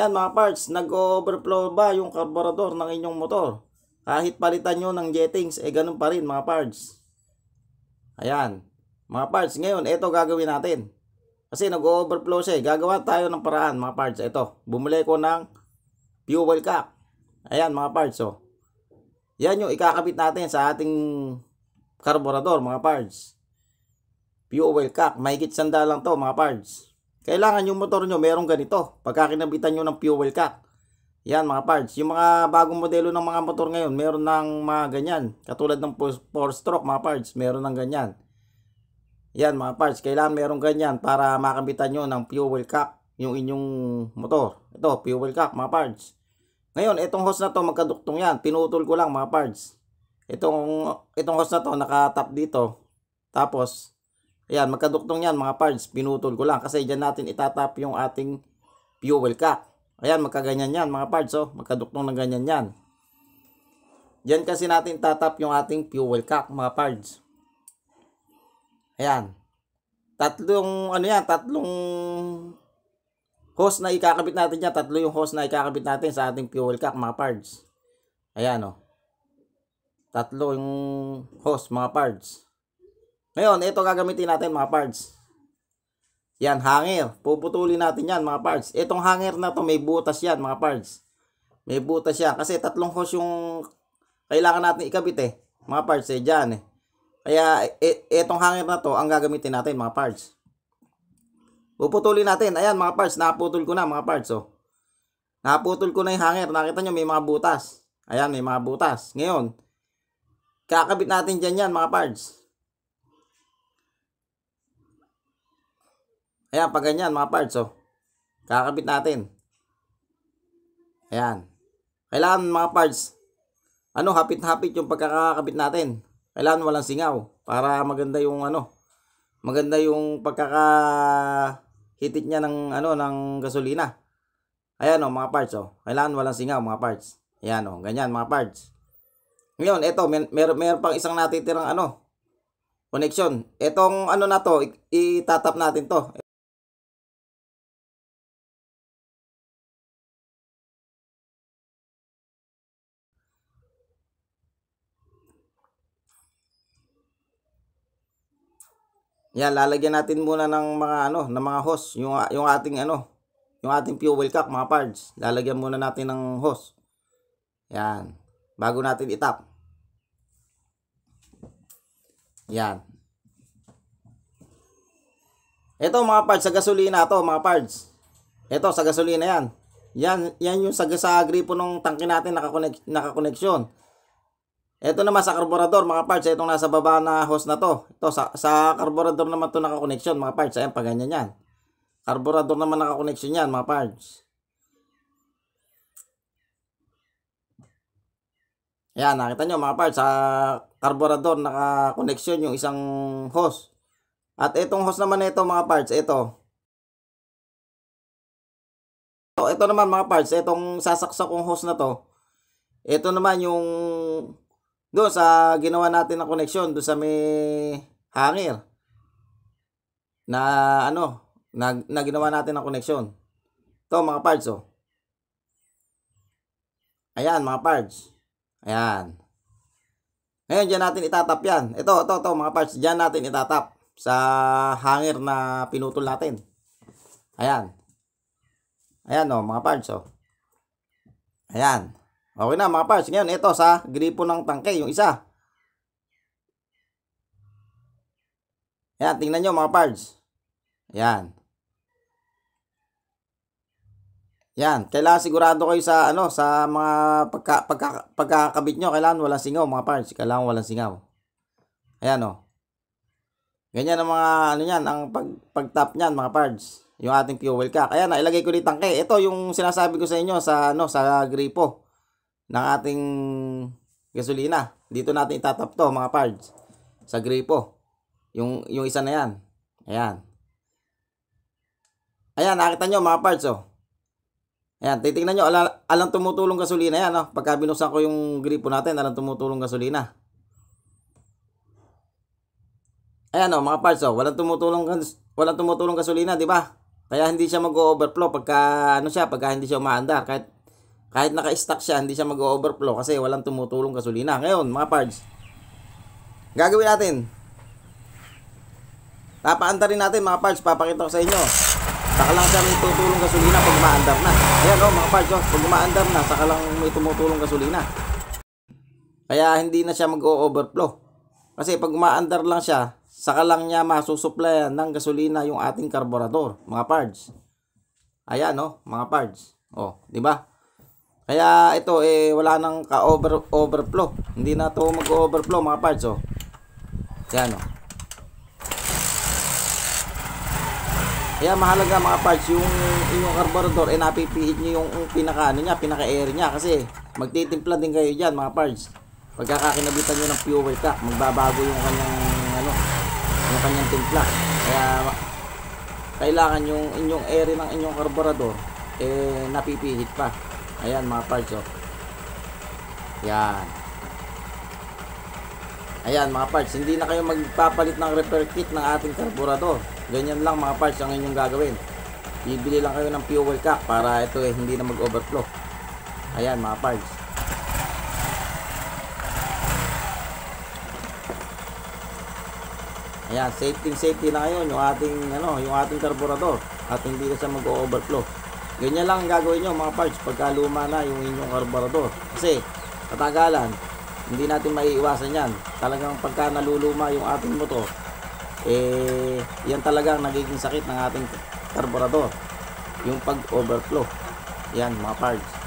Ayan mga parts, nag-overflow ba yung carburetor ng inyong motor? Kahit palitan nyo ng jettings, eh ganun pa rin mga parts. Ayan. Mga parts, ngayon, ito gagawin natin. Kasi nag-overflow siya eh. Gagawa tayo ng paraan mga parts. Ito, bumili ko ng fuel cap. Ayan mga parts oh. Yan yung ikakabit natin sa ating carburetor mga parts. Fuel cap, mahigit sanda lang to mga parts. Kailangan yung motor nyo merong ganito pagka kinabitan nyo ng fuel cap. Yan mga parts. Yung mga bagong modelo ng mga motor ngayon, meron ng mga ganyan. Katulad ng 4-stroke mga parts, meron ng ganyan. Yan mga parts, kailangan meron ganyan para makambitan nyo ng fuel cap yung inyong motor. Ito, fuel cap mga parts. Ngayon, itong hose na to magkaduktong yan. Pinutol ko lang mga parts. Itong, itong hose na to nakatap dito. Tapos, Ayan, magkaduktong yan mga parts. Pinutol ko lang kasi dyan natin itatap yung ating fuel cap. Ayan, magkaganyan yan mga parts. Oh. Magkaduktong na ganyan yan. Dyan kasi natin tatap yung ating fuel cap mga parts. Ayan. Tatlong, ano yan, tatlong hose na ikakabit natin dyan. Tatlo yung hose na ikakabit natin sa ating fuel cap mga parts. Ayan o. Oh. Tatlo yung hose mga parts. Ngayon, ito gagamitin natin mga parts. Yan, hanger. Puputulin natin yan mga parts. Itong hanger na to may butas yan mga parts. May butas yan. Kasi tatlong hose yung kailangan natin ikabit eh. Mga parts eh, dyan eh. Kaya e, itong hanger na to ang gagamitin natin mga parts. Puputulin natin. Ayan mga parts, naputol ko na mga parts oh. Naputol ko na yung hanger. Nakita nyo may mga butas. Ayan, may mga butas. Ngayon, kakabit natin dyan yan mga parts. Ayan, pag ganyan mga parts, oh. Kakabit natin. Ayan. Kailangan mga parts, ano, hapit-hapit yung pagkakakabit natin. Kailangan walang singaw para maganda yung ano, maganda yung pagkaka hitit niya ng ano ng gasolina. Ayan oh, mga parts oh. Kailangan walang singaw mga parts. Ayan oh, ganyan mga parts. Ngayon, eto, mer mer pang isang natitirang ano, connection. Etong ano na to, itatap natin to. Yan, lalagyan natin muna ng mga ano, ng mga hose, yung yung ating ano, yung ating fuel cap, mga parts. Lalagyan muna natin ng hose. Yan, bago natin itap. Yan. Ito mga parts sa gasolina to, mga parts. Ito sa gasolina yan. Yan, yan yung sa, sa gripo ng tangke natin nakakonek, nakakoneksyon. Ito naman sa carburetor mga parts, itong nasa baba na hose na to. Ito sa, sa carburetor naman to naka-connection mga parts. Ayan, pag ganyan yan. Carburetor naman naka-connection yan mga parts. Ayan, nakita nyo mga parts, sa carburetor naka-connection yung isang hose. At itong hose naman nito mga parts, ito. Ito naman mga parts, itong sasaksak kong hose na to. Ito naman yung doon sa ginawa natin na connection doon sa may hanger na ano, na, na ginawa natin na connection. To mga parts oh. Ayan mga parts. Ayan. Ngayon diyan natin itatap yan. Ito, ito, ito mga parts. Diyan natin itatap sa hanger na pinutol natin. Ayan. Ayan oh mga parts oh. Ayan. Okay na mga parts. Ngayon, ito sa gripo ng tangke, yung isa. Ayan, tingnan nyo mga parts. Ayan. Yan, kailangan sigurado kayo sa ano sa mga pagka, pagka, pagkakabit nyo, kailangan walang singaw mga parts, kailangan walang singaw. Ayan oh. Ganyan ang mga ano niyan, ang pag pag-tap niyan mga parts, yung ating fuel cap. Ayan, nailagay ko dito tangke. Ito yung sinasabi ko sa inyo sa ano sa gripo ng ating gasolina. Dito natin itatap to mga parts. Sa gripo. Yung, yung isa na yan. Ayan. Ayan, nakita nyo mga pards oh. Ayan, titingnan nyo. Alam, alam tumutulong gasolina yan oh. Pagka binuksan ko yung gripo natin, alam tumutulong gasolina. Ayan oh mga pards oh. Walang tumutulong, walang tumutulong gasolina, di ba? Kaya hindi siya mag-overflow pagka ano siya, pagka hindi siya umaandar. Kahit kahit naka-stock siya, hindi siya mag-overflow kasi walang tumutulong gasolina. Ngayon, mga pards, gagawin natin. Papaanda rin natin mga pards, papakita ko sa inyo. Saka lang siya may tumutulong gasolina pag umaandar na. Ayan oh, mga pards, oh, pag umaandar na, saka lang may tumutulong gasolina. Kaya hindi na siya mag-overflow. Kasi pag umaandar lang siya, saka lang niya masusuplayan ng gasolina yung ating karburador, mga pards. Ayan, oh, mga pards. Oh, di ba? Kaya ito eh wala nang ka-over overflow. Hindi na 'to mag-overflow mga parts oh. Yan oh. Kaya mahalaga mga parts yung inyong carburetor ay eh, napipihit niyo yung pinaka ano niya, pinaka air niya kasi magtitimpla din kayo diyan mga parts. Pagkakakinabitan niyo ng fuel cap, magbabago yung kanyang ano, yung kanyang timpla. Kaya kailangan yung inyong air ng inyong carburetor eh napipihit pa. Ayan mga parts oh. Yan. Ayan mga parts, hindi na kayo magpapalit ng repair kit ng ating carburetor Ganyan lang mga parts ang inyong gagawin. Bibili lang kayo ng fuel cap para ito eh, hindi na mag-overflow. Ayan mga parts. Ayan, safety safety na 'yon yung ating ano, yung ating carburetor at hindi na siya mag-overflow. Ganyan lang gagawin nyo mga parts pagka luma na yung inyong karburador. Kasi katagalan, hindi natin maiiwasan yan. Talagang pagka naluluma yung ating motor, eh yan talagang nagiging sakit ng ating karburador. Yung pag-overflow. Yan mga parts.